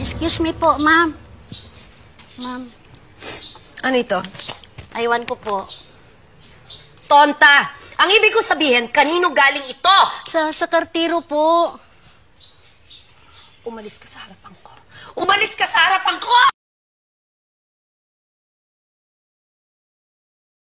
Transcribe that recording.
Excuse me po, ma'am. Ma'am. Ano ito? Aywan ko po. Tonta! Ang ibig ko sabihin, kanino galing ito? Sa, sa kartiro po. Umalis ka sa harapan ko. Umalis ka sa harapan ko!